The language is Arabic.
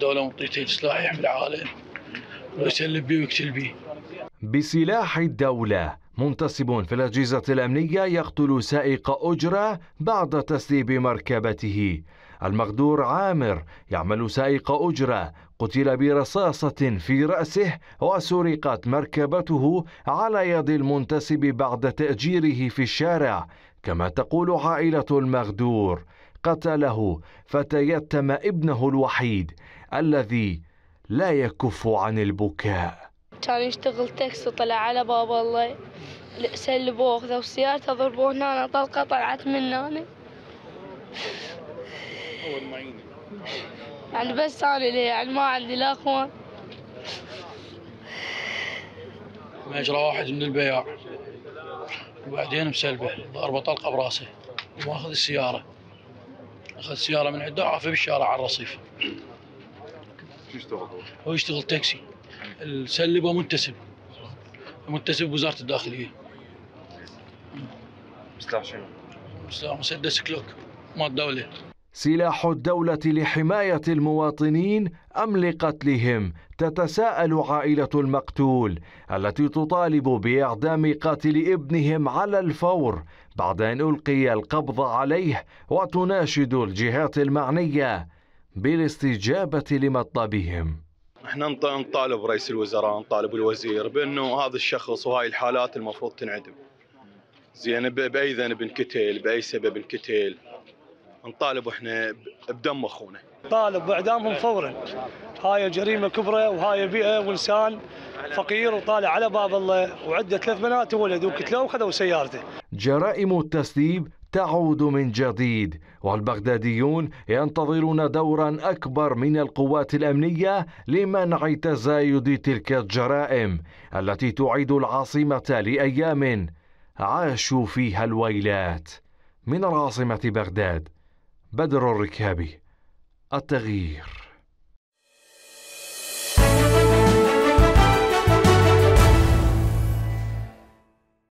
دولة مطيتين سلاح في العالم ويسلب بي ويقتل بي بسلاح الدولة منتصب في الأجهزة الأمنية يقتل سائق أجرة بعد تسليب مركبته المغدور عامر يعمل سائق أجرة قتل برصاصة في رأسه وسرقت مركبته على يد المنتسب بعد تأجيره في الشارع كما تقول عائلة المغدور قتله فتيتم ابنه الوحيد الذي لا يكف عن البكاء كان يشتغل تاكسي طلع على بابا الله سلبوه اخذوا سيارته ضربوه هنا طلقة طلعت من هنا يعني بس انا اللي يعني ما عندي لا اخوان ما يجرى واحد من البياع وبعدين مسلبه ضربه طلقه براسه واخذ السياره اخذ سياره من عنده عافى بالشارع على الرصيف شو هو؟ يشتغل تاكسي السلب منتسب منتسب بوزاره الداخليه سلاح شنو؟ مسدس كلوك مال الدوله سلاح الدولة لحماية المواطنين أم لقتلهم؟ تتساءل عائلة المقتول التي تطالب بإعدام قاتل ابنهم على الفور بعد أن ألقي القبض عليه وتناشد الجهات المعنية بالاستجابة لمطلبهم. احنا نطالب رئيس الوزراء نطالب الوزير بانه هذا الشخص وهاي الحالات المفروض تنعدم. زين باي ذنب انقتل؟ باي سبب انقتل؟ نطالب احنا بدم اخونا طالب باعدامهم فورا هاي جريمه كبرى وهاي بيئه وانسان فقير وطالع على باب الله وعده ثلاث بنات وولد وقتلوه وخذوا سيارته جرائم التسليب تعود من جديد والبغداديون ينتظرون دورا اكبر من القوات الامنيه لمنع تزايد تلك الجرائم التي تعيد العاصمه لايام عاشوا فيها الويلات من العاصمه بغداد بدر الركابي التغيير